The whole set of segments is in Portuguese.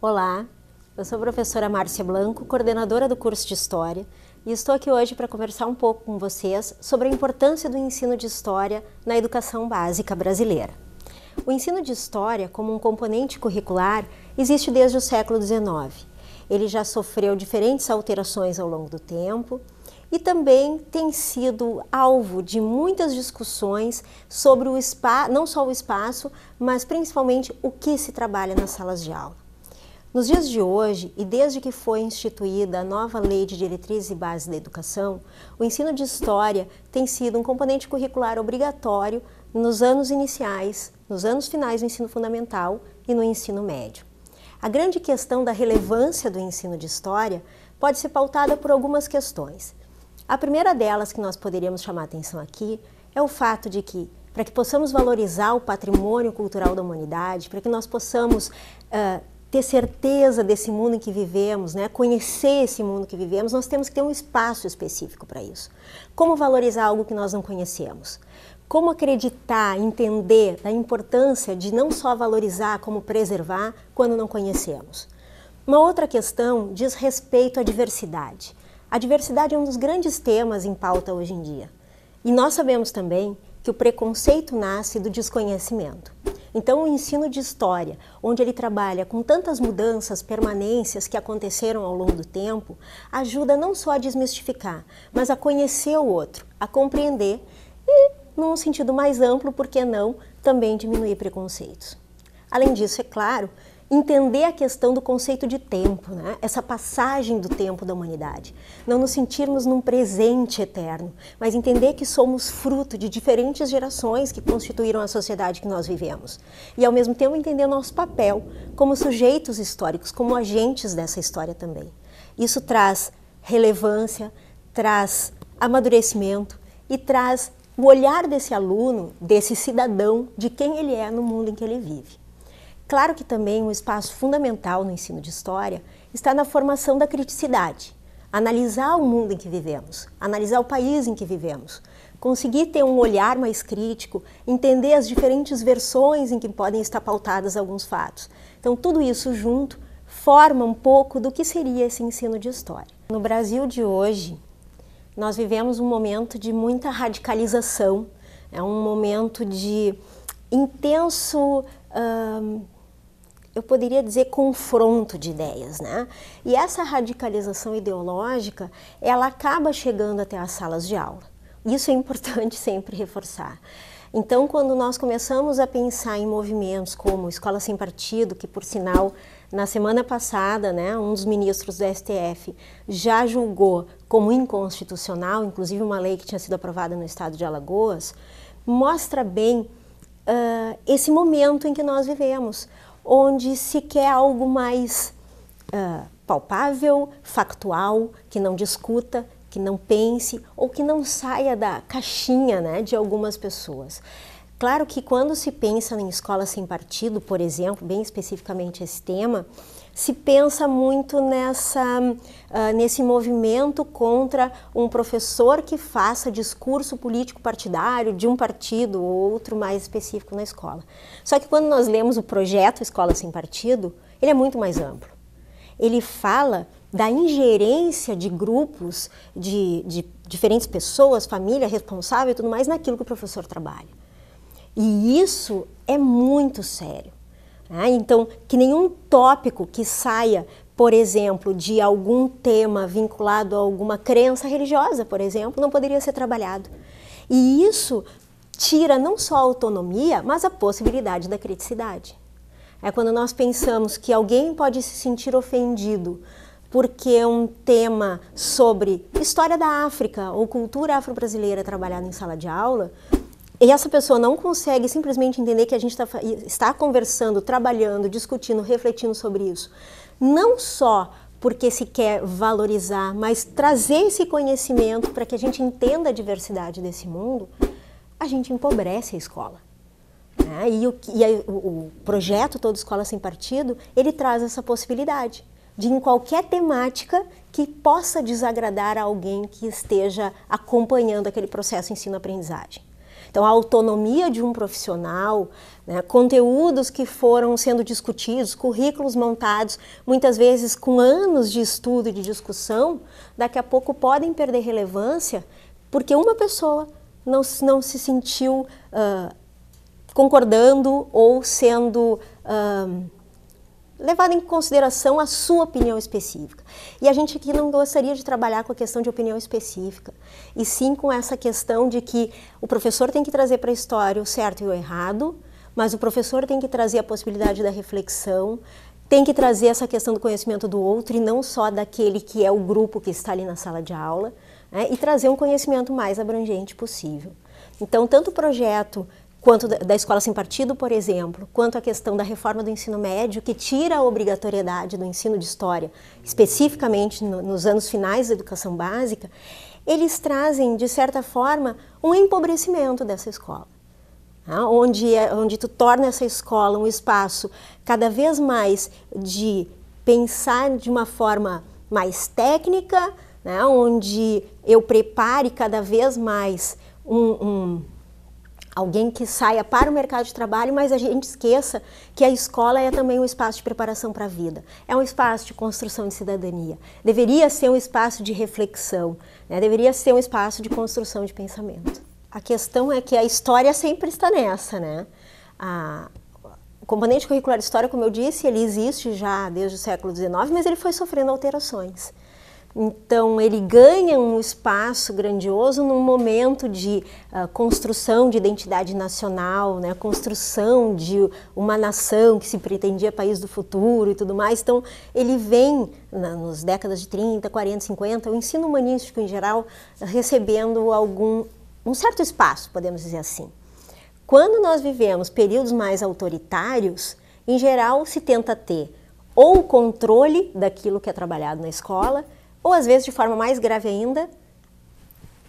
Olá, eu sou a professora Márcia Blanco, coordenadora do curso de História, e estou aqui hoje para conversar um pouco com vocês sobre a importância do ensino de História na educação básica brasileira. O ensino de História, como um componente curricular, existe desde o século XIX. Ele já sofreu diferentes alterações ao longo do tempo e também tem sido alvo de muitas discussões sobre o espaço, não só o espaço, mas principalmente o que se trabalha nas salas de aula. Nos dias de hoje, e desde que foi instituída a nova Lei de Diretrizes e Bases da Educação, o ensino de História tem sido um componente curricular obrigatório nos anos iniciais, nos anos finais do ensino fundamental e no ensino médio. A grande questão da relevância do ensino de História pode ser pautada por algumas questões. A primeira delas que nós poderíamos chamar atenção aqui é o fato de que, para que possamos valorizar o patrimônio cultural da humanidade, para que nós possamos uh, ter certeza desse mundo em que vivemos, né? conhecer esse mundo que vivemos, nós temos que ter um espaço específico para isso. Como valorizar algo que nós não conhecemos? Como acreditar, entender da importância de não só valorizar, como preservar quando não conhecemos? Uma outra questão diz respeito à diversidade. A diversidade é um dos grandes temas em pauta hoje em dia. E nós sabemos também que o preconceito nasce do desconhecimento. Então, o ensino de história, onde ele trabalha com tantas mudanças, permanências que aconteceram ao longo do tempo, ajuda não só a desmistificar, mas a conhecer o outro, a compreender e, num sentido mais amplo, por que não, também diminuir preconceitos. Além disso, é claro entender a questão do conceito de tempo, né? essa passagem do tempo da humanidade. Não nos sentirmos num presente eterno, mas entender que somos fruto de diferentes gerações que constituíram a sociedade que nós vivemos. E ao mesmo tempo entender nosso papel como sujeitos históricos, como agentes dessa história também. Isso traz relevância, traz amadurecimento e traz o olhar desse aluno, desse cidadão, de quem ele é no mundo em que ele vive. Claro que também um espaço fundamental no ensino de história está na formação da criticidade, analisar o mundo em que vivemos, analisar o país em que vivemos, conseguir ter um olhar mais crítico, entender as diferentes versões em que podem estar pautadas alguns fatos. Então, tudo isso junto forma um pouco do que seria esse ensino de história. No Brasil de hoje, nós vivemos um momento de muita radicalização, é um momento de intenso eu poderia dizer confronto de ideias, né? E essa radicalização ideológica, ela acaba chegando até as salas de aula. Isso é importante sempre reforçar. Então, quando nós começamos a pensar em movimentos como Escola Sem Partido, que por sinal, na semana passada, né, um dos ministros do STF já julgou como inconstitucional, inclusive uma lei que tinha sido aprovada no estado de Alagoas, mostra bem uh, esse momento em que nós vivemos onde se quer algo mais uh, palpável, factual, que não discuta, que não pense ou que não saia da caixinha né, de algumas pessoas. Claro que quando se pensa em escola sem partido, por exemplo, bem especificamente esse tema, se pensa muito nessa, uh, nesse movimento contra um professor que faça discurso político partidário de um partido ou outro mais específico na escola. Só que quando nós lemos o projeto Escola Sem Partido, ele é muito mais amplo. Ele fala da ingerência de grupos, de, de diferentes pessoas, família responsável e tudo mais naquilo que o professor trabalha. E isso é muito sério. Né? Então, que nenhum tópico que saia, por exemplo, de algum tema vinculado a alguma crença religiosa, por exemplo, não poderia ser trabalhado. E isso tira não só a autonomia, mas a possibilidade da criticidade. É quando nós pensamos que alguém pode se sentir ofendido porque um tema sobre história da África ou cultura afro-brasileira trabalhado em sala de aula, e essa pessoa não consegue simplesmente entender que a gente tá, está conversando, trabalhando, discutindo, refletindo sobre isso. Não só porque se quer valorizar, mas trazer esse conhecimento para que a gente entenda a diversidade desse mundo, a gente empobrece a escola. Né? E, o, e o projeto Todo Escola Sem Partido, ele traz essa possibilidade de em qualquer temática que possa desagradar a alguém que esteja acompanhando aquele processo ensino-aprendizagem. Então, a autonomia de um profissional, né, conteúdos que foram sendo discutidos, currículos montados, muitas vezes com anos de estudo e de discussão, daqui a pouco podem perder relevância porque uma pessoa não, não se sentiu uh, concordando ou sendo. Uh, levado em consideração a sua opinião específica. E a gente aqui não gostaria de trabalhar com a questão de opinião específica, e sim com essa questão de que o professor tem que trazer para a história o certo e o errado, mas o professor tem que trazer a possibilidade da reflexão, tem que trazer essa questão do conhecimento do outro e não só daquele que é o grupo que está ali na sala de aula, né? e trazer um conhecimento mais abrangente possível. Então, tanto o projeto quanto da escola sem partido, por exemplo, quanto à questão da reforma do ensino médio, que tira a obrigatoriedade do ensino de história, especificamente no, nos anos finais da educação básica, eles trazem, de certa forma, um empobrecimento dessa escola. Né? Onde, é, onde tu torna essa escola um espaço cada vez mais de pensar de uma forma mais técnica, né? onde eu prepare cada vez mais um, um alguém que saia para o mercado de trabalho, mas a gente esqueça que a escola é também um espaço de preparação para a vida, é um espaço de construção de cidadania, deveria ser um espaço de reflexão, né? deveria ser um espaço de construção de pensamento. A questão é que a história sempre está nessa, né? A, o componente curricular de história, como eu disse, ele existe já desde o século XIX, mas ele foi sofrendo alterações. Então, ele ganha um espaço grandioso num momento de uh, construção de identidade nacional, né? construção de uma nação que se pretendia país do futuro e tudo mais. Então, ele vem, na, nos décadas de 30, 40, 50, o ensino humanístico em geral, recebendo algum, um certo espaço, podemos dizer assim. Quando nós vivemos períodos mais autoritários, em geral se tenta ter ou o controle daquilo que é trabalhado na escola, ou às vezes de forma mais grave ainda,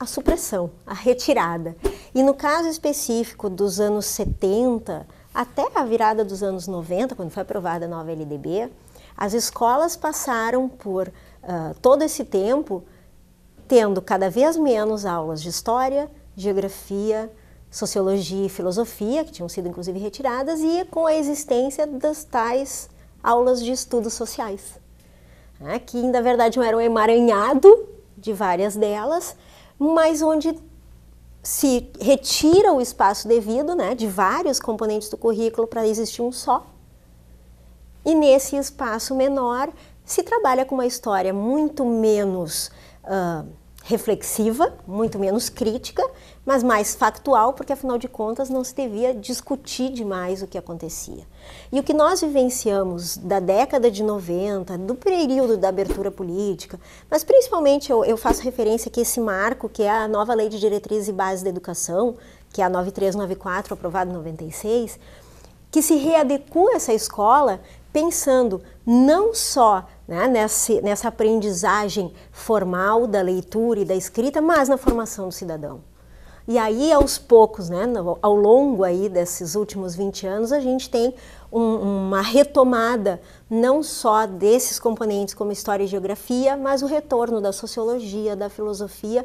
a supressão, a retirada. E no caso específico dos anos 70 até a virada dos anos 90, quando foi aprovada a nova LDB, as escolas passaram por uh, todo esse tempo tendo cada vez menos aulas de história, geografia, sociologia e filosofia, que tinham sido inclusive retiradas, e com a existência das tais aulas de estudos sociais né, que na verdade era um emaranhado de várias delas, mas onde se retira o espaço devido né, de vários componentes do currículo para existir um só. E nesse espaço menor se trabalha com uma história muito menos. Uh, reflexiva, muito menos crítica, mas mais factual, porque afinal de contas não se devia discutir demais o que acontecia. E o que nós vivenciamos da década de 90, do período da abertura política, mas principalmente eu, eu faço referência a esse marco, que é a nova Lei de Diretrizes e Bases da Educação, que é a 9394, aprovada em 96, que se readecua essa escola pensando não só né, nessa, nessa aprendizagem formal da leitura e da escrita, mas na formação do cidadão. E aí, aos poucos, né, ao longo aí desses últimos 20 anos, a gente tem um, uma retomada não só desses componentes como história e geografia, mas o retorno da sociologia, da filosofia,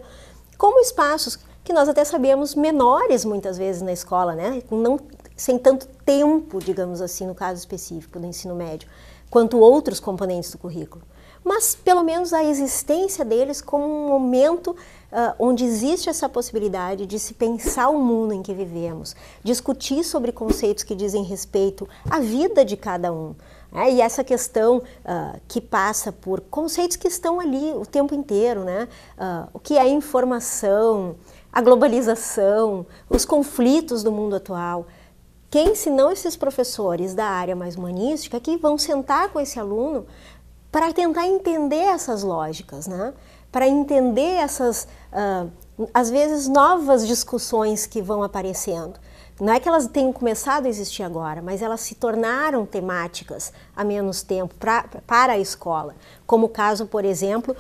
como espaços que nós até sabemos menores muitas vezes na escola, né? Não, sem tanto tempo, digamos assim, no caso específico do ensino médio, quanto outros componentes do currículo. Mas pelo menos a existência deles como um momento Uh, onde existe essa possibilidade de se pensar o mundo em que vivemos, discutir sobre conceitos que dizem respeito à vida de cada um. Né? E essa questão uh, que passa por conceitos que estão ali o tempo inteiro, né? Uh, o que é informação, a globalização, os conflitos do mundo atual. Quem, se não esses professores da área mais humanística, que vão sentar com esse aluno para tentar entender essas lógicas, né? para entender essas, uh, às vezes, novas discussões que vão aparecendo. Não é que elas tenham começado a existir agora, mas elas se tornaram temáticas há menos tempo pra, para a escola. Como o caso, por exemplo,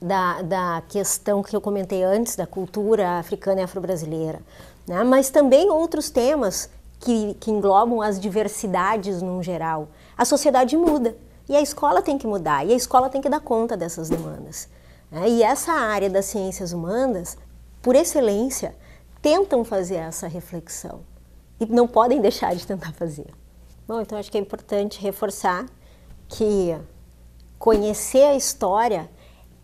da, da questão que eu comentei antes, da cultura africana e afro-brasileira. Né? Mas também outros temas que, que englobam as diversidades num geral. A sociedade muda e a escola tem que mudar e a escola tem que dar conta dessas demandas. Né? E essa área das ciências humanas, por excelência, tentam fazer essa reflexão e não podem deixar de tentar fazer. Bom, então acho que é importante reforçar que conhecer a história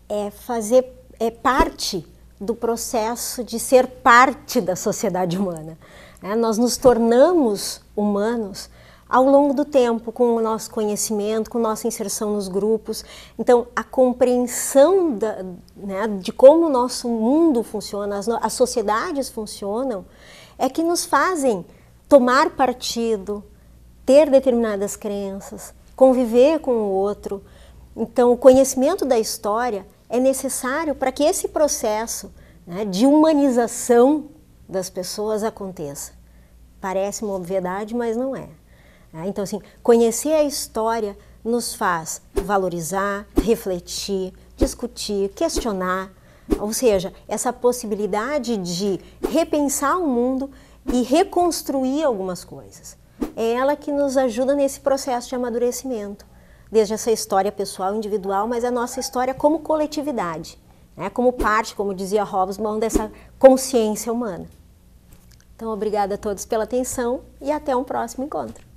é fazer é parte do processo de ser parte da sociedade humana. É, nós nos tornamos humanos ao longo do tempo, com o nosso conhecimento, com nossa inserção nos grupos. Então, a compreensão da, né, de como o nosso mundo funciona, as, as sociedades funcionam, é que nos fazem tomar partido, ter determinadas crenças, conviver com o outro. Então, o conhecimento da história é necessário para que esse processo né, de humanização das pessoas aconteça. Parece uma obviedade, mas não é. é. Então, assim, conhecer a história nos faz valorizar, refletir, discutir, questionar, ou seja, essa possibilidade de repensar o mundo e reconstruir algumas coisas. É ela que nos ajuda nesse processo de amadurecimento desde essa história pessoal, individual, mas a nossa história como coletividade, né? como parte, como dizia Hobsbawm, dessa consciência humana. Então, obrigada a todos pela atenção e até um próximo encontro.